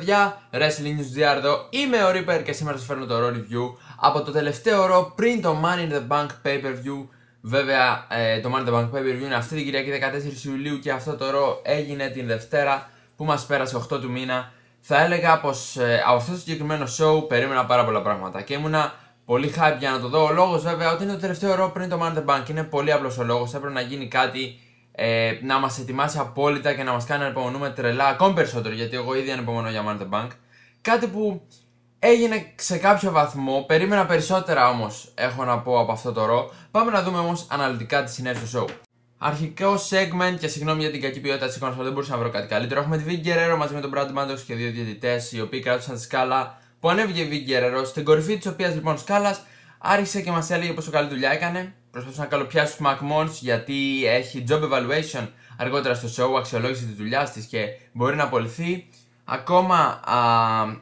παιδιά, Wrestling News DR εδώ, είμαι ο Reaper και σήμερα σας φέρνω το Raw Review από το τελευταίο Raw πριν το Money in the Bank Pay-Per-View Βέβαια ε, το Money in the Bank Pay-Per-View είναι αυτή την Κυριακή 14 Ιουλίου και αυτό το Raw έγινε την Δευτέρα που μας πέρασε 8 του μήνα Θα έλεγα πως ε, από αυτό το συγκεκριμένο show περίμενα πάρα πολλά πράγματα και ήμουνα πολύ hype για να το δω Ο λόγος βέβαια ότι είναι το τελευταίο Raw πριν το Money in the Bank είναι πολύ απλός ο λόγος, έπρεπε να γίνει κάτι ε, να μας ετοιμάσει απόλυτα και να μας κάνει να υπομονούμε τρελά ακόμη περισσότερο. Γιατί εγώ ήδη ανυπομονώ για the Bank. Κάτι που έγινε σε κάποιο βαθμό. Περίμενα περισσότερα όμως, έχω να πω από αυτό το ρο. Πάμε να δούμε όμως αναλυτικά τις συνέβη του show. Αρχικό segment και συγγνώμη για την κακή ποιότητα της εικόνας, αλλά δεν μπορούσα να βρω κάτι καλύτερο. Έχουμε τη Βίγκε Guerrero μαζί με τον Brad Maddox και δύο διαιτητές, οι οποίοι κράτησαν τη σκάλα που ανέβηκε η Βίγκε Guerrero, στην κορυφή της οποίας λοιπόν σκάλας άρχισε και μας έλεγε πόσο καλή δουλειά έκανε προσπαθούσα να καλοπιάσω τη MacMons γιατί έχει job evaluation αργότερα στο show, αξιολόγησε της δουλειάς της και μπορεί να απολυθεί. Ακόμα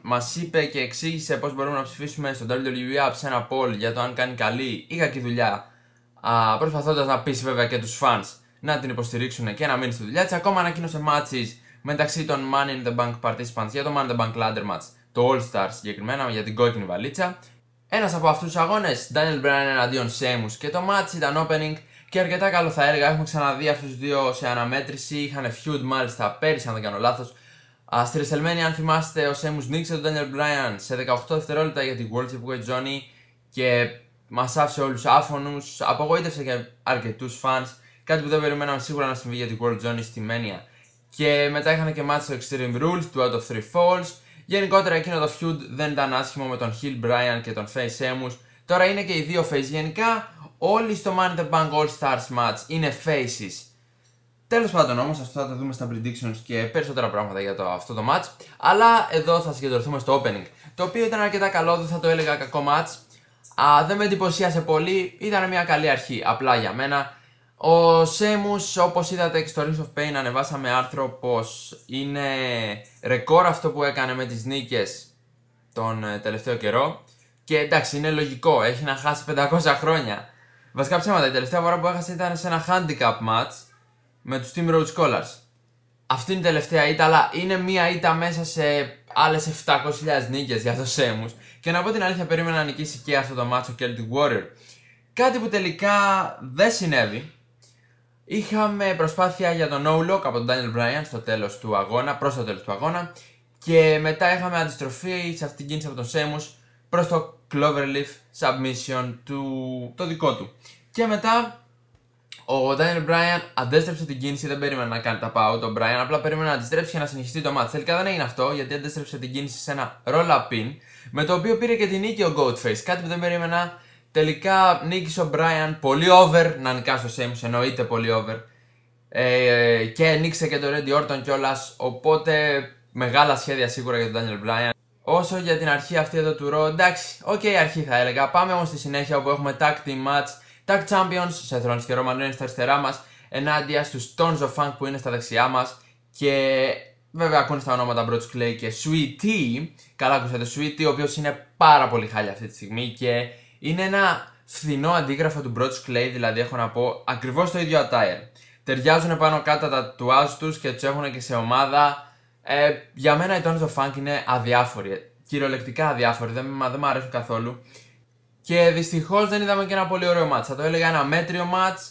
μας είπε και εξήγησε πώς μπορούμε να ψηφίσουμε στο WWE App σε ένα poll για το αν κάνει καλή ή κακή δουλειά προσπαθώντας να πείσει βέβαια και τους fans να την υποστηρίξουν και να μείνει στη δουλειά της. Ακόμα ανακοίνωσε μάτσει μεταξύ των Money in the Bank participants για το Money in the Bank Ladder Match, το All star συγκεκριμένα για την κόκκινη βαλίτσα ένας από αυτούς τους αγώνες, Daniel Bryan εναντίον Σέμου και το match ήταν opening και αρκετά καλό θα έργα. Έχουμε ξαναδεί αυτούς τους δύο σε αναμέτρηση. Είχαν feud μάλιστα πέρυσι, αν δεν κάνω λάθος. Στη WrestleMania, αν θυμάστε, ο Σέμου νίξε τον Daniel Bryan σε 18 δευτερόλεπτα για την World Way Johnny και μας άφησε όλους άφωνους. Απογοήτευσε και αρκετούς fans. Κάτι που δεν περιμέναμε σίγουρα να συμβεί για την World Johnny στη Mania. Και μετά είχαν και match στο Extreme Rules του Out of Three Falls Γενικότερα εκείνο το feud δεν ήταν άσχημο με τον Hill Brian και τον Face Amos. Τώρα είναι και οι δύο face γενικά. Όλοι στο Money the Bank All Stars match είναι faces. Τέλος πάντων όμως, αυτό θα το δούμε στα predictions και περισσότερα πράγματα για το, αυτό το match. Αλλά εδώ θα συγκεντρωθούμε στο opening. Το οποίο ήταν αρκετά καλό, δεν θα το έλεγα κακό match. Α, δεν με εντυπωσίασε πολύ, ήταν μια καλή αρχή απλά για μένα. Ο Σέμους, όπως είδατε και στο Rings of Pain, ανεβάσαμε άρθρο πως είναι ρεκόρ αυτό που έκανε με τις νίκες τον ε, τελευταίο καιρό. Και εντάξει, είναι λογικό, έχει να χάσει 500 χρόνια. Βασικά ψέματα, η τελευταία φορά που έχασε ήταν σε ένα handicap match με τους Team Road Scholars. Αυτή είναι η τελευταία ήττα, αλλά είναι μία ήττα μέσα σε άλλες 700.000 νίκες για το Σέμους. Και να πω την αλήθεια, περίμενα να νικήσει και αυτό το match ο Celtic Warrior. Κάτι που τελικά δεν συνέβη, Είχαμε προσπάθεια για τον no από τον Daniel Bryan στο τέλος του αγώνα, προς το τέλος του αγώνα. Και μετά είχαμε αντιστροφή σε αυτήν την κίνηση από τον Σέμους προς το Cloverleaf Submission του, το δικό του. Και μετά ο Daniel Bryan αντέστρεψε την κίνηση, δεν περίμενε να κάνει τα πάω τον Bryan, απλά περίμενε να αντιστρέψει και να συνεχιστεί το μάτι. Τελικά δεν έγινε αυτό, γιατί αντέστρεψε την κίνηση σε ένα roll-up pin, με το οποίο πήρε και την νίκη ο Goatface, κάτι που δεν περίμενα Τελικά νίκησε ο Brian, πολύ over να νικάσει ο Σέιμς, εννοείται πολύ over. Ε, και νίκησε και τον Ρέντι Όρτον κιόλας. Οπότε μεγάλα σχέδια σίγουρα για τον Daniel Bryan. Όσο για την αρχή αυτή εδώ του Raw, εντάξει, οκ okay, αρχή θα έλεγα. Πάμε όμως στη συνέχεια όπου έχουμε tag team match, tag champions, σε Thrones και Roman είναι στα αριστερά μας, ενάντια στους Tons of Funk που είναι στα δεξιά μας. Και βέβαια ακούνε στα ονόματα Brooks Clay και Sweet Tea. Καλά ακούσατε, Sweet Tea, ο οποίος είναι πάρα πολύ χάλια αυτή τη στιγμή και είναι ένα φθηνό αντίγραφο του Broach Clay, δηλαδή έχω να πω ακριβώς το ίδιο attire. Ταιριάζουν πάνω κάτω τα τουάζ τους και τους έχουν και σε ομάδα. Ε, για μένα οι Tones of funk είναι αδιάφορη, Κυριολεκτικά αδιάφοροι, δεν, δεν μου αρέσουν καθόλου. Και δυστυχώς δεν είδαμε και ένα πολύ ωραίο match. Θα το έλεγα ένα μέτριο match.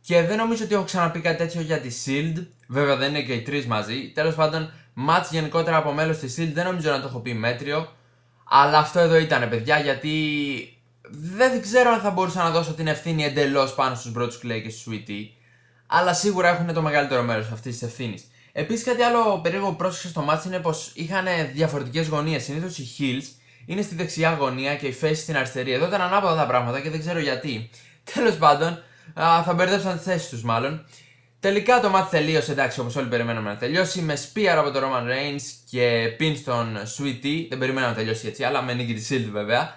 Και δεν νομίζω ότι έχω ξαναπεί κάτι τέτοιο για τη Shield. Βέβαια δεν είναι και οι τρεις μαζί. Τέλος πάντων, match γενικότερα από μέλος της Shield δεν νομίζω να το έχω πει μέτριο. Αλλά αυτό εδώ ήταν, παιδιά, γιατί δεν ξέρω αν θα μπορούσα να δώσω την ευθύνη εντελώς πάνω στους πρώτου Κλέη και στους Sweetie, αλλά σίγουρα έχουν το μεγαλύτερο μέρος αυτής της ευθύνης. Επίσης, κάτι άλλο περίεργο που πρόσεξα στο μάτι είναι πως είχαν διαφορετικές γωνίες. Συνήθως οι Hills είναι στη δεξιά γωνία και οι Face στην αριστερή. Εδώ ήταν ανάποδα τα πράγματα και δεν ξέρω γιατί. Τέλος πάντων, θα μπερδέψαν τις θέσεις τους μάλλον. Τελικά το μάτι τελείωσε, εντάξει, όπως όλοι περιμέναμε να τελειώσει. Με Spear από τον Roman Reigns και Pin στον Sweetie. Δεν περιμέναμε να τελειώσει έτσι, αλλά με νίκη της Shield βέβαια.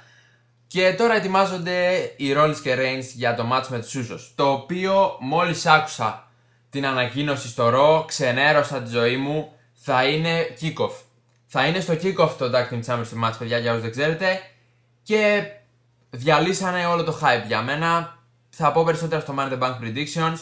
Και τώρα ετοιμάζονται οι Rollins και Reigns για το match με τους Usos. Το οποίο μόλις άκουσα την ανακοίνωση στο Raw, ξενέρωσα τη ζωή μου, θα είναι Θα είναι στο kick-off το Tag Team Championship match, παιδιά, για όσους δεν ξέρετε. Και διαλύσανε όλο το hype για μένα. Θα πω περισσότερα στο Money Bank Predictions.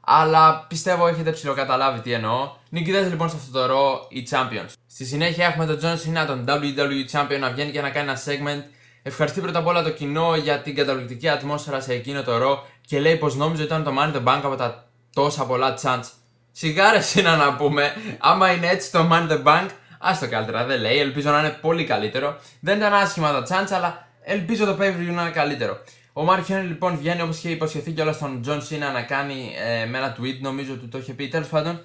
Αλλά πιστεύω έχετε ψηλοκαταλάβει τι εννοώ. Νικητές λοιπόν σε αυτό το ρο οι Champions. Στη συνέχεια έχουμε τον John Cena, τον WWE Champion, να βγαίνει και να κάνει ένα segment Ευχαριστεί πρώτα απ' όλα το κοινό για την καταπληκτική ατμόσφαιρα σε εκείνο το ρο και λέει πως νόμιζε ότι ήταν το Money the Bank από τα τόσα πολλά chance. Σιγάρες είναι να πούμε, άμα είναι έτσι το Money the Bank, το καλύτερα, δεν λέει. Ελπίζω να είναι πολύ καλύτερο. Δεν ήταν άσχημα τα chance, αλλά ελπίζω το pay view να είναι καλύτερο. Ο Μάρκ Χένρι λοιπόν βγαίνει όπως είχε υποσχεθεί κιόλας στον Τζον Σίνα να κάνει ε, με ένα tweet, νομίζω ότι το είχε πει. Τέλος πάντων,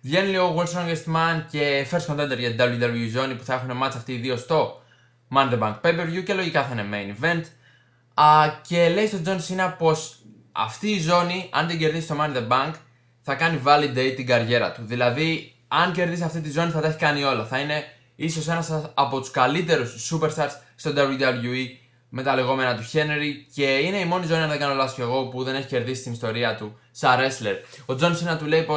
βγαίνει ο World Man και First Contender για την WWE Zone που θα έχουν μάτσα αυτοί οι δύο στο Money the Bank Pay-Per-View και λογικά θα είναι main event. Α, και λέει στον Τζον Σίνα πως αυτή η ζώνη, αν την κερδίσει το Money the Bank, θα κάνει validate την καριέρα του. Δηλαδή, αν κερδίσει αυτή τη ζώνη θα τα έχει κάνει όλα. Θα είναι ίσως ένας από τους καλύτερους superstars στο WWE με τα λεγόμενα του Χένερι. και είναι η μόνη ζώνη, αν δεν κάνω λάθος κι εγώ, που δεν έχει κερδίσει την ιστορία του σαν wrestler. Ο Τζον Σίνα του λέει πω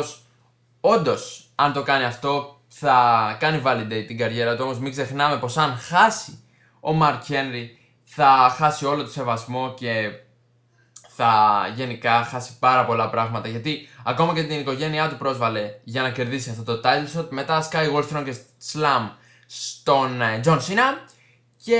όντως, αν το κάνει αυτό, θα κάνει validate την καριέρα του, όμως μην ξεχνάμε πως αν χάσει ο Μαρκ Χένρι θα χάσει όλο το σεβασμό και θα γενικά χάσει πάρα πολλά πράγματα γιατί ακόμα και την οικογένειά του πρόσβαλε για να κερδίσει αυτό το title shot μετά Sky Wall Strong και Slam στον ε, John Cena και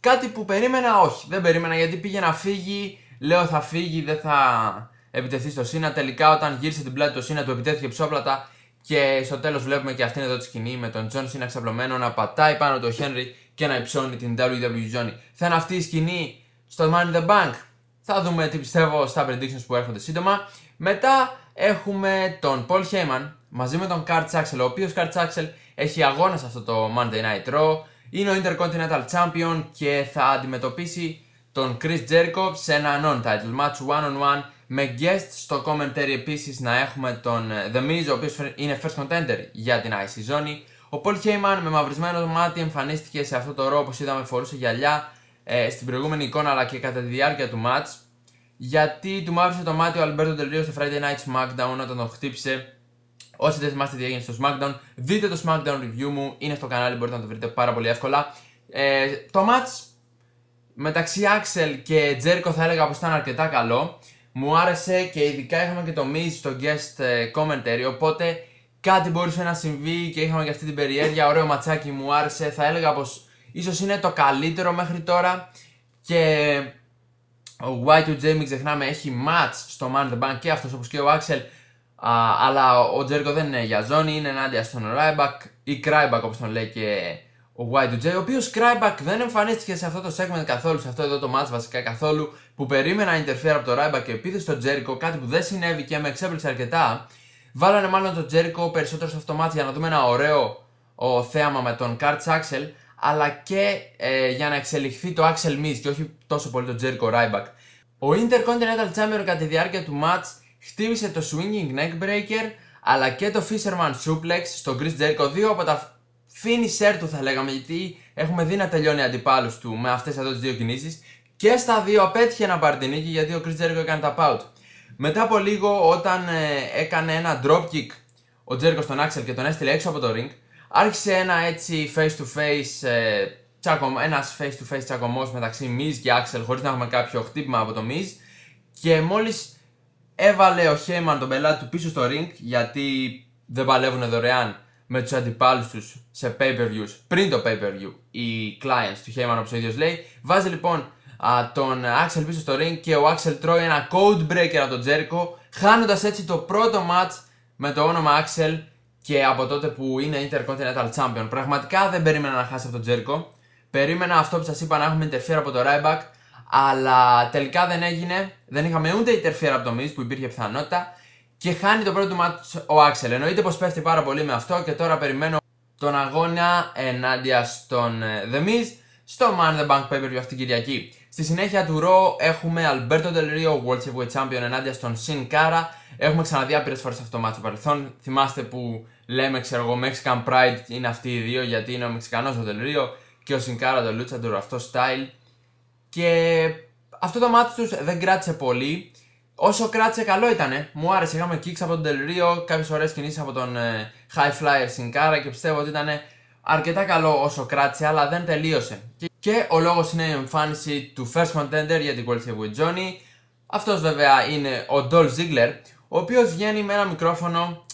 κάτι που περίμενα όχι δεν περίμενα γιατί πήγε να φύγει λέω θα φύγει δεν θα επιτεθεί στο Cena τελικά όταν γύρισε την πλάτη του Σίνα του επιτέθηκε ψόπλατα και στο τέλος βλέπουμε και αυτήν εδώ τη σκηνή με τον John Cena ξαπλωμένο να πατάει πάνω το Henry και να υψώνει την WWE Ζώνη. Θα είναι αυτή η σκηνή στο Money in the Bank. Θα δούμε τι πιστεύω στα predictions που έρχονται σύντομα. Μετά έχουμε τον Paul Heyman μαζί με τον Kurt Saxel, ο οποίος Kurt έχει αγώνα σε αυτό το Monday Night Raw. Είναι ο Intercontinental Champion και θα αντιμετωπίσει τον Chris Jericho σε ένα non-title match one-on-one με guest στο commentary επίσης να έχουμε τον The Miz, ο οποίος είναι first contender για την IC ζώνη. Ο Πολ Χέιμαν με μαυρισμένο μάτι εμφανίστηκε σε αυτό το ρο, όπως είδαμε, φορούσε γυαλιά ε, στην προηγούμενη εικόνα αλλά και κατά τη διάρκεια του match. Γιατί του μαύρισε το μάτι ο Αλμπέρτο Τελρίο στο Friday Night SmackDown όταν τον χτύπησε. Όσοι δεν θυμάστε τι έγινε στο SmackDown, δείτε το SmackDown review μου, είναι στο κανάλι, μπορείτε να το βρείτε πάρα πολύ εύκολα. Ε, το match μεταξύ Axel και Τζέρικο θα έλεγα πως ήταν αρκετά καλό. Μου άρεσε και ειδικά είχαμε και το Miz στο guest ε, commentary, οπότε κάτι μπορούσε να συμβεί και είχαμε και αυτή την περιέργεια. Ωραίο ματσάκι μου άρεσε. Θα έλεγα πως ίσως είναι το καλύτερο μέχρι τώρα. Και ο Y2J, μην ξεχνάμε, έχει match στο Man the Bank και αυτός όπως και ο Axel. Α, αλλά ο Τζέρκο δεν είναι για ζώνη, είναι ενάντια στον Ryback ή Cryback όπως τον λέει και ο Y2J, ο οποίος Cryback δεν εμφανίστηκε σε αυτό το segment καθόλου, σε αυτό εδώ το match βασικά καθόλου, που περίμενα να interfere από το Ryback και επίθεση στον Τζέρικο, κάτι που δεν συνέβη και με εξέπληξε αρκετά. Βάλανε μάλλον τον Τζέρικο περισσότερο στο αυτομάτι για να δούμε ένα ωραίο ο, θέαμα με τον Κάρτ Άξελ, αλλά και ε, για να εξελιχθεί το Άξελ Μις και όχι τόσο πολύ τον Τζέρικο Ράιμπακ. Ο Intercontinental Champion κατά τη διάρκεια του match χτύπησε το Swinging Neckbreaker αλλά και το Fisherman Suplex στον Chris Jericho. Δύο από τα finisher του θα λέγαμε γιατί έχουμε δει να τελειώνει αντιπάλους του με αυτές εδώ τις δύο κινήσεις. Και στα δύο απέτυχε ένα νίκη γιατί ο Chris Jericho έκανε τα out. Μετά από λίγο, όταν ε, έκανε ένα dropkick ο Τζέρικος στον Άξελ και τον έστειλε έξω από το ring, άρχισε ένα έτσι face to face. Ε, face to face τσακωμός μεταξύ Miz και Άξελ χωρίς να έχουμε κάποιο χτύπημα από το Miz, και μόλις έβαλε ο Χέιμαν τον πελάτη του πίσω στο ring γιατί δεν παλεύουν δωρεάν με τους αντιπάλους τους σε pay-per-views πριν το pay-per-view οι clients του Χέιμαν όπως ο ίδιος λέει βάζει λοιπόν τον Axel πίσω στο ring και ο Axel τρώει ένα code breaker από τον Τζέρικο, χάνοντας έτσι το πρώτο match με το όνομα Άξελ και από τότε που είναι Intercontinental Champion. Πραγματικά δεν περίμενα να χάσει από τον Τζέρικο. Περίμενα αυτό που σας είπα να έχουμε interfere από το Ryback, αλλά τελικά δεν έγινε. Δεν είχαμε ούτε interfere από το Miz που υπήρχε πιθανότητα και χάνει το πρώτο match ο Axel. Εννοείται πως πέφτει πάρα πολύ με αυτό και τώρα περιμένω τον αγώνα ενάντια στον ε, The Miz στο Man the Bank Paper για αυτήν την Κυριακή. Στη συνέχεια του Raw έχουμε Alberto Del Rio World Heavyweight Champion ενάντια στον Sin Cara. Έχουμε ξαναδεί άπειρες φορές αυτό το μάτσο παρελθόν. Θυμάστε που λέμε, ξέρω εγώ, Mexican Pride είναι αυτοί οι δύο γιατί είναι ο Μεξικανός ο Del Rio και ο Sin Cara το Luchador, αυτό style. Και αυτό το μάτσο τους δεν κράτησε πολύ. Όσο κράτησε καλό ήταν, μου άρεσε. Είχαμε kicks από τον Del Rio, κάποιες ωραίες κινήσεις από τον ε, High Flyer Sin Cara και πιστεύω ότι ήταν αρκετά καλό όσο κράτησε, αλλά δεν τελείωσε. Και ο λόγος είναι η εμφάνιση του first contender για την Quality with Johnny. Αυτός βέβαια είναι ο Ντόλ Ziggler, ο οποίος βγαίνει με ένα μικρόφωνο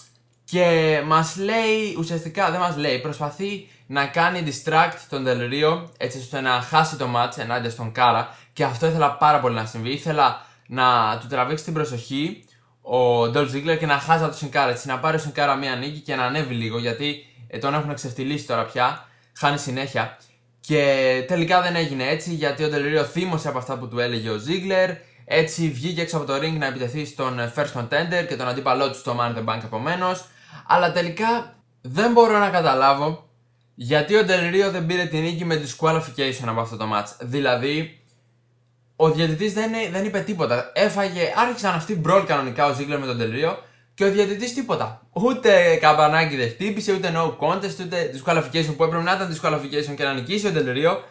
και μας λέει, ουσιαστικά δεν μας λέει, προσπαθεί να κάνει distract τον Del έτσι ώστε να χάσει το match ενάντια στον Κάρα. Και αυτό ήθελα πάρα πολύ να συμβεί. Ήθελα να του τραβήξει την προσοχή ο Ντόλ Ziggler και να χάσει από τον Σινκάρα. Έτσι να πάρει ο Σινκάρα μία νίκη και να ανέβει λίγο γιατί ε, τον έχουν ξεφτυλίσει τώρα πια. Χάνει συνέχεια. Και τελικά δεν έγινε έτσι γιατί ο Τελερίο θύμωσε από αυτά που του έλεγε ο Ζίγκλερ. Έτσι βγήκε έξω από το ring να επιτεθεί στον first contender και τον αντίπαλό του στο Man the Bank επομένως. Αλλά τελικά δεν μπορώ να καταλάβω γιατί ο Τελερίο δεν πήρε την νίκη με disqualification από αυτό το match. Δηλαδή, ο διαιτητής δεν, δεν είπε τίποτα. Έφαγε, άρχισαν αυτοί μπρολ κανονικά ο Ζίγκλερ με τον Τελερίο και ο διαιτητής τίποτα. Ούτε καμπανάκι δεν χτύπησε, ούτε no contest, ούτε disqualification που έπρεπε να ήταν disqualification και να νικήσει ο Τελερίο.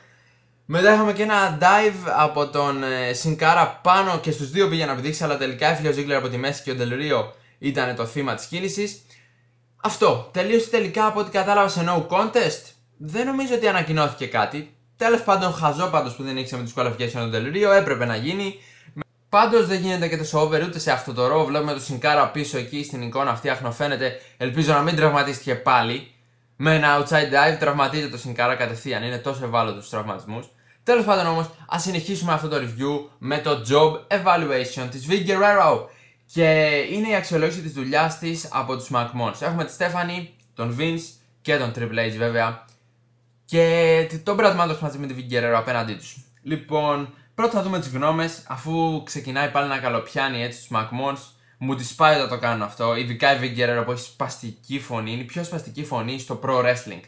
Μετά είχαμε και ένα dive από τον Σινκάρα ε, πάνω και στους δύο πήγε να πηδήξει, αλλά τελικά έφυγε ο Ζίγκλερ από τη μέση και ο Τελερίο ήταν το θύμα της κίνησης. Αυτό. Τελείωσε τελικά από ό,τι κατάλαβα σε no contest. Δεν νομίζω ότι ανακοινώθηκε κάτι. Τέλος πάντων, χαζό πάντω που δεν ήξερε με disqualification ο τον Τελερίο, έπρεπε να γίνει. Πάντως δεν γίνεται και το over ούτε σε αυτό το ρο. Βλέπουμε το Σινκάρα πίσω εκεί στην εικόνα αυτή, αχνοφαίνεται. Ελπίζω να μην τραυματίστηκε πάλι. Με ένα outside dive τραυματίζεται το Σινκάρα κατευθείαν. Είναι τόσο ευάλωτος του τραυματισμούς. Τέλος πάντων όμως, ας συνεχίσουμε αυτό το review με το job evaluation της Vic Guerrero. Και είναι η αξιολόγηση της δουλειάς της από τους Μακμών. Έχουμε τη Στέφανη, τον Vince και τον Triple H βέβαια. Και τον Brad μαζί με τη Vic Guerrero απέναντί τους. Λοιπόν, Πρώτα θα δούμε τις γνώμες, αφού ξεκινάει πάλι να καλοπιάνει έτσι τους Μακμόν. Μου τη σπάει όταν το κάνω αυτό. Ειδικά η Βίγκερ που έχει σπαστική φωνή, είναι η πιο σπαστική φωνή στο pro wrestling.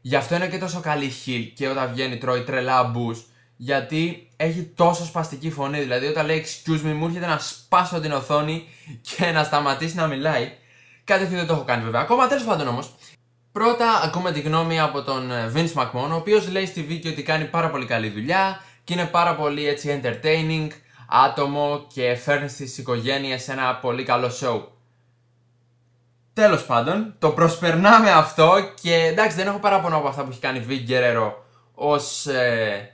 Γι' αυτό είναι και τόσο καλή χιλ και όταν βγαίνει τρώει τρελά μπου. Γιατί έχει τόσο σπαστική φωνή. Δηλαδή, όταν λέει Excuse me, μου έρχεται να σπάσω την οθόνη και να σταματήσει να μιλάει. Κάτι τέτοιο δεν το έχω κάνει βέβαια. Ακόμα τέλος πάντων όμως. Πρώτα ακούμε τη γνώμη από τον ε, Vince McMahon, ο οποίος λέει στη Βίκη ότι κάνει πάρα πολύ καλή δουλειά και είναι πάρα πολύ έτσι entertaining άτομο και φέρνει στις οικογένειες ένα πολύ καλό show. Τέλος πάντων, το προσπερνάμε αυτό και εντάξει δεν έχω παράπονο από αυτά που έχει κάνει Βίγκ Γκερέρο ως ε,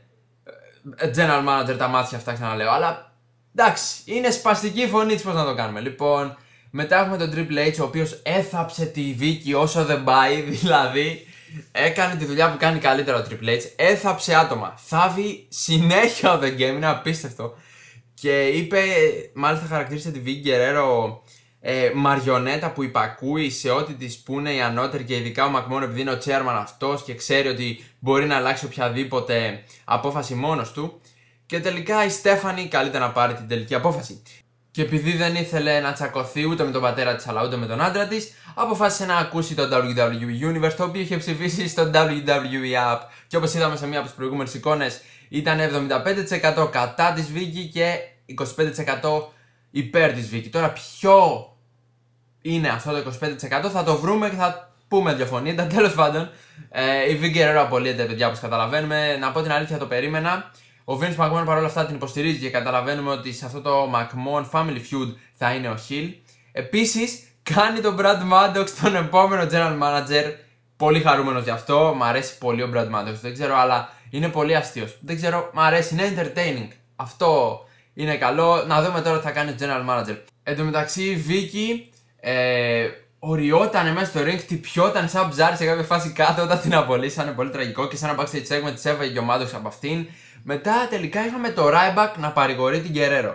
ε, general manager τα μάτια αυτά ξαναλέω, αλλά εντάξει, είναι σπαστική φωνή της πώς να το κάνουμε. Λοιπόν, μετά έχουμε τον Triple H ο οποίος έθαψε τη Βίκη όσο δεν πάει, δηλαδή Έκανε τη δουλειά που κάνει καλύτερα ο Triple H. Έθαψε άτομα. Θάβει συνέχεια ο The Game. Είναι απίστευτο. Και είπε, μάλιστα χαρακτήρισε τη Βίγκη ε, μαριονέτα που υπακούει σε ό,τι της πούνε οι ανώτεροι και ειδικά ο Μακμόν επειδή είναι ο chairman αυτός και ξέρει ότι μπορεί να αλλάξει οποιαδήποτε απόφαση μόνος του. Και τελικά η Στέφανη καλύτερα να πάρει την τελική απόφαση. Και επειδή δεν ήθελε να τσακωθεί ούτε με τον πατέρα της αλλά ούτε με τον άντρα της, αποφάσισε να ακούσει το WWE Universe, το οποίο είχε ψηφίσει στο WWE App. Και όπως είδαμε σε μία από τις προηγούμενες εικόνες, ήταν 75% κατά της Βίκη και 25% υπέρ της Βίκη. Τώρα, ποιο είναι αυτό το 25% θα το βρούμε και θα πούμε διαφωνία. Τέλος πάντων, ε, η Βίκη Ρέρο απολύεται, παιδιά, όπως καταλαβαίνουμε. Να πω την αλήθεια, το περίμενα. Ο Vince McMahon παρόλα αυτά την υποστηρίζει και καταλαβαίνουμε ότι σε αυτό το McMahon Family Feud θα είναι ο Hill. Επίσης, κάνει τον Brad Maddox τον επόμενο General Manager. Πολύ χαρούμενος γι' αυτό. Μ' αρέσει πολύ ο Brad Maddox. Δεν ξέρω, αλλά είναι πολύ αστείος. Δεν ξέρω, μ' αρέσει. Είναι entertaining. Αυτό είναι καλό. Να δούμε τώρα τι θα κάνει ο General Manager. Εν τω μεταξύ, η Vicky ε, οριότανε μέσα στο ring, χτυπιόταν σαν ψάρι σε κάποια φάση κάτω όταν την απολύσανε. Πολύ τραγικό και σαν ένα backstage segment τη έβαγε και ο Maddox από αυτήν. Μετά τελικά είχαμε το Ryback να παρηγορεί την Guerrero.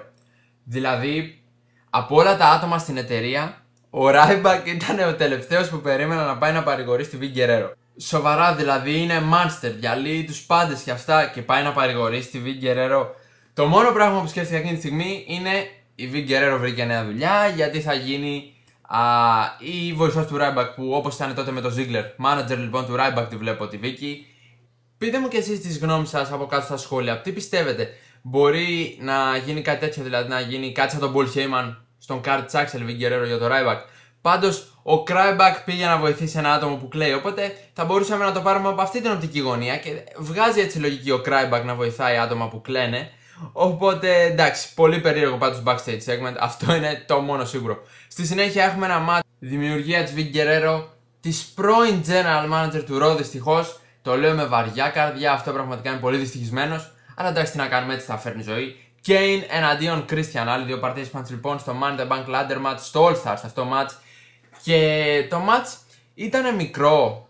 Δηλαδή, από όλα τα άτομα στην εταιρεία, ο Ryback ήταν ο τελευταίος που περίμενα να πάει να παρηγορεί στη Vic Guerrero. Σοβαρά δηλαδή είναι μάνστερ, διαλύει τους πάντες και αυτά και πάει να παρηγορεί στη Vic Guerrero. Το μόνο πράγμα που σκέφτηκα εκείνη τη στιγμή είναι η Vic Guerrero βρήκε νέα δουλειά γιατί θα γίνει α, η βοηθός του Ryback που όπως ήταν τότε με τον Ziggler. Manager λοιπόν του Ryback τη βλέπω τη Vicky Πείτε μου και εσείς τις γνώμες σας από κάτω στα σχόλια. Τι πιστεύετε, μπορεί να γίνει κάτι τέτοιο, δηλαδή να γίνει κάτι σαν τον Μπολ Χέιμαν στον Κάρτ Τσάξελ Βιγκερέρο για το Ryback. Πάντως, ο Κράιμπακ πήγε να βοηθήσει ένα άτομο που κλαίει. Οπότε θα μπορούσαμε να το πάρουμε από αυτή την οπτική γωνία και βγάζει έτσι λογική ο Κράιμπακ να βοηθάει άτομα που κλαίνε. Οπότε εντάξει, πολύ περίεργο πάντως backstage segment. Αυτό είναι το μόνο σίγουρο. Στη συνέχεια έχουμε ένα μάτι δημιουργία της Βιγκερέρο, της πρώην general manager του Ρο δυστυχώς. Το λέω με βαριά καρδιά, αυτό πραγματικά είναι πολύ δυστυχισμένος. Αλλά εντάξει, τι να κάνουμε, έτσι θα φέρνει ζωή. Κέιν εναντίον Christian. Άλλοι δύο παρτίες πάντς λοιπόν στο Man the Bank Ladder Match, στο All Stars αυτό match. Και το match ήταν μικρό.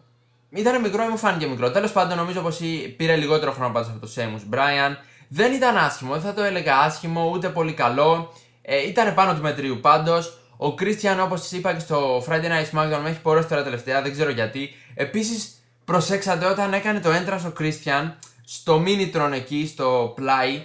Ήταν μικρό ή μου φάνηκε μικρό. Τέλος πάντων, νομίζω πως πήρε λιγότερο χρόνο πάντω από το Σέμου Brian. Δεν ήταν άσχημο, δεν θα το έλεγα άσχημο, ούτε πολύ καλό. Ε, ήταν πάνω του μετρίου πάντως. Ο Christian, όπως σας είπα και στο Friday Night SmackDown, με έχει τώρα τελευταία, δεν ξέρω γιατί. Επίσης, Προσέξατε όταν έκανε το έντρας ο Κρίστιαν στο μίνιτρον εκεί, στο πλάι,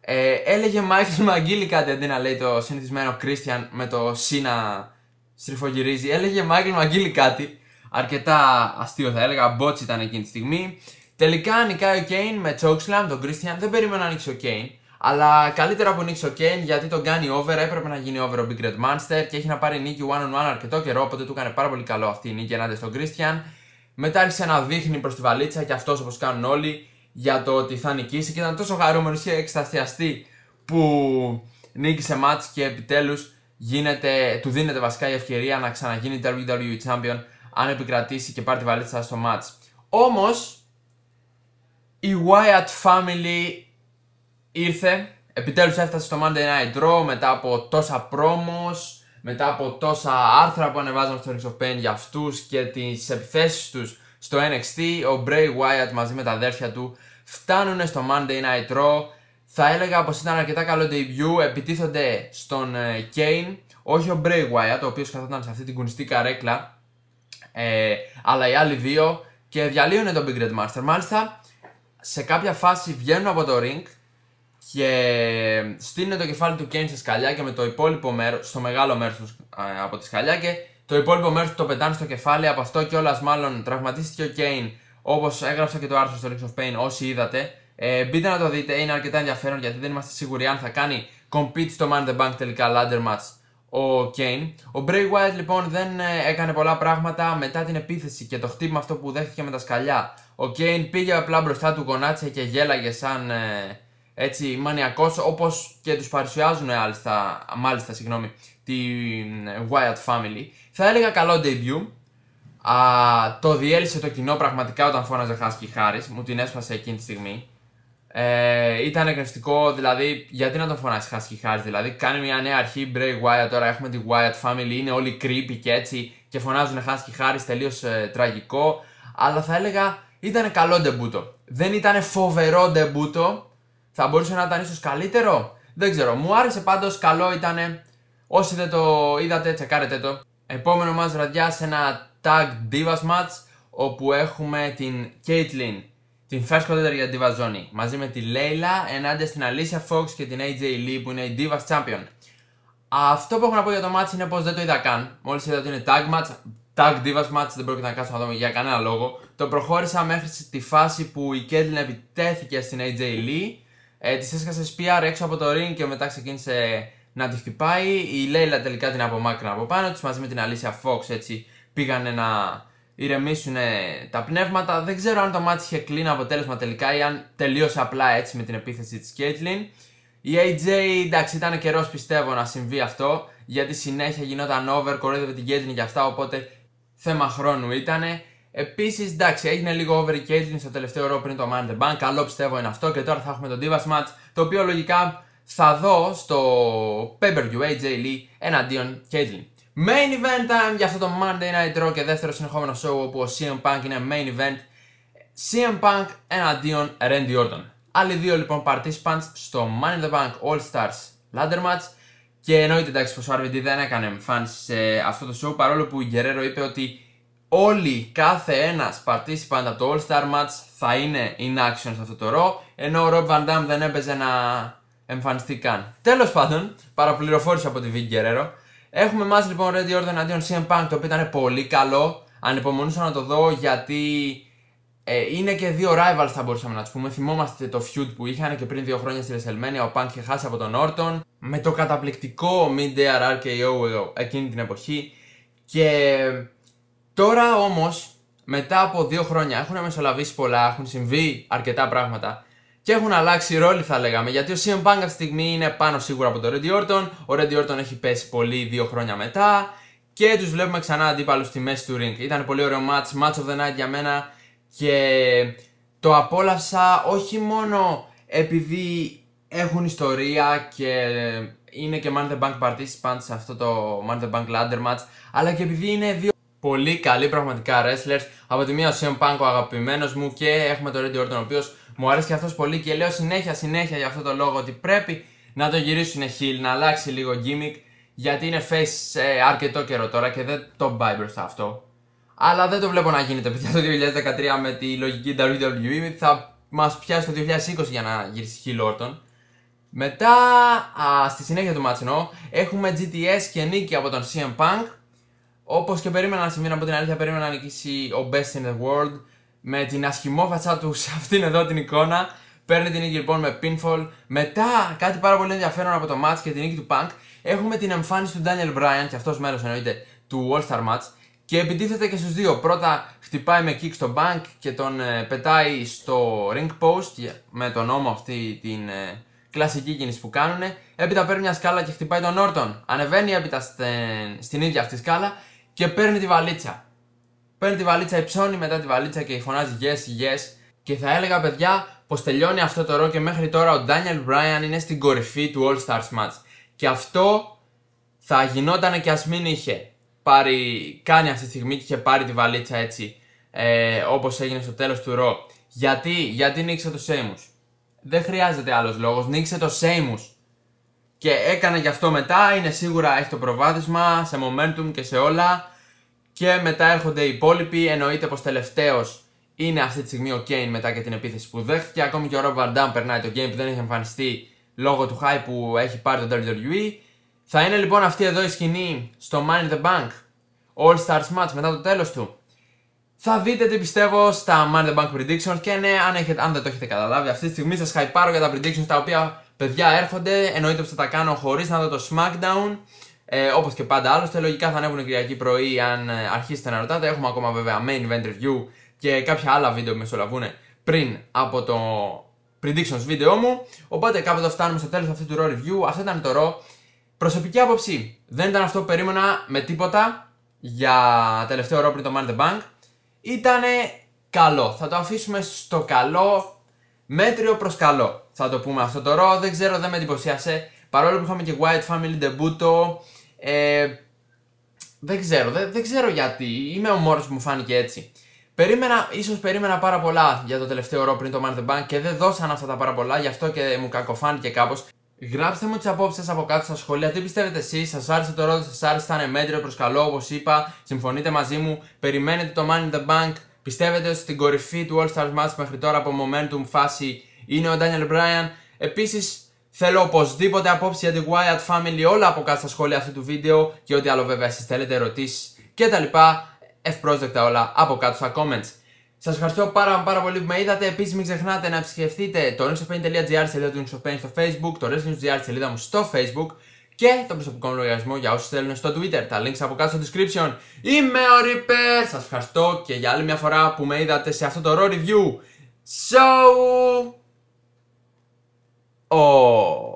ε, έλεγε Μάικλ Μαγγίλη κάτι αντί να λέει το συνηθισμένο Κρίστιαν με το Σίνα στριφογυρίζει. Έλεγε Μάικλ Μαγγίλη κάτι. Αρκετά αστείο θα έλεγα, μπότσι ήταν εκείνη τη στιγμή. Τελικά νικάει ο Κέιν με chokeslam τον Κρίστιαν. Δεν περίμενα να ανοίξει ο Κέιν. Αλλά καλύτερα που ανοίξει ο Κέιν γιατί τον κάνει over. Έπρεπε να γίνει over ο Big Red Monster και έχει να πάρει νίκη one on one αρκετό καιρό. Οπότε του έκανε πάρα πολύ καλό αυτή η νίκη ενάντια στον Κρίστιαν. Μετά άρχισε να δείχνει προς τη βαλίτσα και αυτός όπως κάνουν όλοι για το ότι θα νικήσει και ήταν τόσο χαρούμενος και εξεταστιαστή που νίκησε μάτς και επιτέλους του δίνεται βασικά η ευκαιρία να ξαναγίνει WWE Champion αν επικρατήσει και πάρει τη βαλίτσα στο μάτς. Όμως, η Wyatt Family ήρθε, επιτέλους έφτασε στο Monday Night Raw μετά από τόσα πρόμος, μετά από τόσα άρθρα που ανεβάζαμε στο Ring of Pain για αυτούς και τις επιθέσεις τους στο NXT, ο Bray Wyatt μαζί με τα αδέρφια του φτάνουν στο Monday Night Raw. Θα έλεγα πως ήταν αρκετά καλό debut, επιτίθονται στον ε, Kane, όχι ο Bray Wyatt, ο οποίος καθόταν σε αυτή την κουνιστή καρέκλα, ε, αλλά οι άλλοι δύο και διαλύουν τον Big Red Master. Μάλιστα, σε κάποια φάση βγαίνουν από το ring, και στείνει το κεφάλι του Κέιν σε σκαλιά και με το υπόλοιπο μέρος, στο μεγάλο μέρος από τη σκαλιά και το υπόλοιπο μέρος το πετάνε στο κεφάλι. Από αυτό κιόλας, μάλλον τραυματίστηκε ο Κέιν, όπως έγραψα και το άρθρο στο Rings of Pain. Όσοι είδατε, ε, μπείτε να το δείτε, είναι αρκετά ενδιαφέρον γιατί δεν είμαστε σίγουροι αν θα κάνει compete στο Man the Bank τελικά ladder match ο Kane. Ο Bray Wyatt λοιπόν δεν ε, έκανε πολλά πράγματα μετά την επίθεση και το χτύπημα αυτό που δέχτηκε με τα σκαλιά. Ο Kane πήγε απλά μπροστά του, γονάτσε και γέλαγε σαν ε, έτσι μανιακός όπως και τους παρουσιάζουν ε, άλιστα, μάλιστα συγγνώμη, την ε, Wyatt Family. Θα έλεγα καλό debut. Α, το διέλυσε το κοινό πραγματικά όταν φώναζε Χάσκι Χάρης, μου την έσπασε εκείνη τη στιγμή. Ε, ήταν εκνευστικό, δηλαδή, γιατί να τον φωνάσει Χάσκι Χάρη, δηλαδή. Κάνει μια νέα αρχή, Bray Wyatt, τώρα έχουμε τη Wyatt Family, είναι όλοι creepy και έτσι, και φωνάζουν Χάσκι Χάρη, τελείω τραγικό. Αλλά θα έλεγα, ήταν καλό ντεμπούτο. Δεν ήταν φοβερό ντεμπούτο, θα μπορούσε να ήταν ίσως καλύτερο. Δεν ξέρω. Μου άρεσε πάντως. Καλό ήταν. Όσοι δεν το είδατε, τσεκάρετε το. Επόμενο μας βραδιά σε ένα tag divas match όπου έχουμε την Caitlyn, την first contender για Divas Zone, μαζί με τη Layla ενάντια στην Alicia Fox και την AJ Lee που είναι η Divas Champion. Αυτό που έχω να πω για το match είναι πώ δεν το είδα καν. Μόλις είδα ότι είναι tag match, tag divas match δεν πρόκειται να κάτσω να δω για κανένα λόγο. Το προχώρησα μέχρι τη φάση που η Caitlyn επιτέθηκε στην AJ Lee ε, της έσκασες PR έξω από το ring και μετά ξεκίνησε να τη χτυπάει. Η Λέιλα τελικά την απομάκρυνε από πάνω της μαζί με την Αλίσια Fox. Έτσι πήγανε να ηρεμήσουν τα πνεύματα. Δεν ξέρω αν το μάτι είχε κλείνει αποτέλεσμα τελικά ή αν τελείωσε απλά έτσι με την επίθεση της Κέιτλιν. Η AJ εντάξει ήταν καιρός πιστεύω να συμβεί αυτό γιατί συνέχεια γινόταν over, κορέδευε την Κέιτλιν και αυτά οπότε θέμα χρόνου ήτανε. Επίσης, εντάξει, έγινε λίγο η overcaging στο τελευταίο ρο πριν το Man the Bank. Καλό πιστεύω είναι αυτό. Και τώρα θα έχουμε τον Divas Match, το οποίο λογικά θα δω στο pay-per-view AJ ε, Lee εναντίον Caitlyn. Main event time για αυτό το Monday Night Raw και δεύτερο συνεχόμενο show όπου ο CM Punk είναι main event. CM Punk εναντίον Randy Orton. Άλλοι δύο λοιπόν participants στο Money in the Bank All Stars Ladder Match. Και εννοείται εντάξει πως ο RVD δεν έκανε εμφάνιση σε αυτό το show παρόλο που η Guerrero είπε ότι όλοι, κάθε ένας participant από το All-Star Match θα είναι in action σε αυτό το ρο, ενώ ο Rob Van Dam δεν έπαιζε να εμφανιστεί καν. Τέλος πάντων, παραπληροφόρηση από τη Vicky Guerrero. Έχουμε μας λοιπόν Ready Orton αντίον CM Punk, το οποίο ήταν πολύ καλό. Ανυπομονούσα να το δω γιατί ε, είναι και δύο rivals θα μπορούσαμε να τους πούμε. Θυμόμαστε το feud που είχαν και πριν δύο χρόνια στη WrestleMania. Ο Punk είχε χάσει από τον Orton με το καταπληκτικό Mid-Air RKO εκείνη την εποχή. Και Τώρα όμως, μετά από δύο χρόνια, έχουν μεσολαβήσει πολλά, έχουν συμβεί αρκετά πράγματα και έχουν αλλάξει ρόλοι, θα λέγαμε. Γιατί ο CM Punk αυτή τη στιγμή είναι πάνω σίγουρα από τον Randy Orton. Ο Randy Orton έχει πέσει πολύ δύο χρόνια μετά και τους βλέπουμε ξανά αντίπαλους στη μέση του ring. Ήταν πολύ ωραίο match, match of the night για μένα και το απόλαυσα όχι μόνο επειδή έχουν ιστορία και είναι και Man the Bank participants σε αυτό το Man the Bank Ladder Match, αλλά και επειδή είναι δύο πολύ καλοί πραγματικά wrestlers. Από τη μία ο CM Punk ο αγαπημένος μου και έχουμε τον Ρέντι Όρτον ο οποίος μου αρέσει και αυτός πολύ και λέω συνέχεια συνέχεια για αυτό το λόγο ότι πρέπει να το γυρίσουν heel, να αλλάξει λίγο gimmick γιατί είναι face ε, αρκετό καιρό τώρα και δεν το πάει μπροστά αυτό. Αλλά δεν το βλέπω να γίνεται παιδιά το 2013 με τη λογική WWE θα μας πιάσει το 2020 για να γυρίσει heel Orton. Μετά, στη συνέχεια του ματσινό έχουμε GTS και νίκη από τον CM Punk Όπως και περίμενα να συμβεί, από την αλήθεια, περίμενα να νικήσει ο Best in the World με την ασχημόφατσα τους σε αυτήν εδώ την εικόνα. Παίρνει την νίκη λοιπόν με pinfall. Μετά, κάτι πάρα πολύ ενδιαφέρον από το match και την νίκη του Punk, έχουμε την εμφάνιση του Daniel Bryan, και αυτός μέρο εννοείται του All Star Match. Και επιτίθεται και στους δύο. Πρώτα χτυπάει με kick στο Punk και τον ε, πετάει στο ring post με τον όμο αυτή την ε, κλασική κίνηση που κάνουν. Έπειτα παίρνει μια σκάλα και χτυπάει τον Norton. Ανεβαίνει έπειτα στην, στην ίδια αυτή σκάλα και παίρνει τη βαλίτσα. Παίρνει τη βαλίτσα, υψώνει μετά τη βαλίτσα και φωνάζει yes, yes. Και θα έλεγα παιδιά πως τελειώνει αυτό το ρο και μέχρι τώρα ο Daniel Bryan είναι στην κορυφή του All Stars Match. Και αυτό θα γινόταν και ας μην είχε πάρει, κάνει αυτή τη στιγμή και είχε πάρει τη βαλίτσα έτσι ε, όπως έγινε στο τέλος του ρο. Γιατί, γιατί νίξε το Σέιμους. Δεν χρειάζεται άλλος λόγος, νίξε το Σέιμους και έκανε γι' αυτό μετά, είναι σίγουρα έχει το προβάδισμα σε momentum και σε όλα και μετά έρχονται οι υπόλοιποι, εννοείται πως τελευταίος είναι αυτή τη στιγμή ο Kane μετά και την επίθεση που δέχτηκε, ακόμη και ο Rob Van περνάει το game που δεν έχει εμφανιστεί λόγω του hype που έχει πάρει το WWE θα είναι λοιπόν αυτή εδώ η σκηνή στο Mind the Bank All Stars Match μετά το τέλος του θα δείτε τι πιστεύω στα Mind the Bank Predictions και ναι, αν, έχετε, αν δεν το έχετε καταλάβει αυτή τη στιγμή σας χαϊπάρω για τα predictions τα οποία Παιδιά έρχονται, εννοείται ότι θα τα κάνω χωρίς να δω το SmackDown. Ε, Όπως και πάντα άλλωστε, λογικά θα ανέβουν Κυριακή πρωί αν ε, αρχίσετε να ρωτάτε. Έχουμε ακόμα βέβαια main event review και κάποια άλλα βίντεο που μεσολαβούν πριν από το predictions βίντεο μου. Οπότε κάποτε φτάνουμε στο τέλος αυτού του raw review. Αυτό ήταν το raw. Προσωπική άποψη. Δεν ήταν αυτό που περίμενα με τίποτα για τελευταίο raw πριν το Money the Bank. Ήτανε καλό. Θα το αφήσουμε στο καλό μέτριο προς καλό. Θα το πούμε αυτό το ρο, δεν ξέρω, δεν με εντυπωσίασε. Παρόλο που είχαμε και White Family Debuto, ε, δεν ξέρω, δεν, δεν ξέρω γιατί. Είμαι ο μόνος που μου φάνηκε έτσι. Περίμενα, ίσως περίμενα πάρα πολλά για το τελευταίο ρο πριν το Man the Bank και δεν δώσαν αυτά τα πάρα πολλά, γι' αυτό και μου κακοφάνηκε κάπως. Γράψτε μου τις απόψεις σας από κάτω στα σχόλια. Τι πιστεύετε εσείς, σας άρεσε το ρόλο, σα άρεσε, ήταν ε, μέτριο προς καλό, όπως είπα. Συμφωνείτε μαζί μου, περιμένετε το Money in the Bank Πιστεύετε ότι στην κορυφή του All Stars Match μέχρι τώρα από momentum φάση είναι ο Daniel Bryan. Επίσης, θέλω οπωσδήποτε απόψη για την Wyatt Family όλα από κάτω στα σχόλια αυτού του βίντεο και ό,τι άλλο βέβαια εσείς θέλετε, ερωτήσεις κτλ. Ευπρόσδεκτα όλα από κάτω στα comments. Σας ευχαριστώ πάρα, πάρα πολύ που με είδατε. Επίσης, μην ξεχνάτε να επισκεφτείτε το nextofpain.gr σελίδα του nextofpain στο facebook, το wrestlingnews.gr σελίδα μου στο facebook και το προσωπικό μου λογαριασμό για όσους θέλουν στο Twitter. Τα links από κάτω στο description. Είμαι ο Reaper, σας ευχαριστώ και για άλλη μια φορά που με είδατε σε αυτό το raw review. So... Oh.